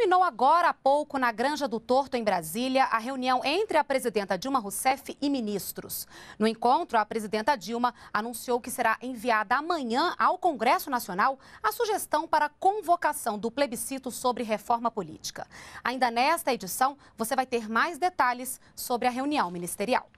Terminou agora há pouco, na Granja do Torto, em Brasília, a reunião entre a presidenta Dilma Rousseff e ministros. No encontro, a presidenta Dilma anunciou que será enviada amanhã ao Congresso Nacional a sugestão para a convocação do plebiscito sobre reforma política. Ainda nesta edição, você vai ter mais detalhes sobre a reunião ministerial.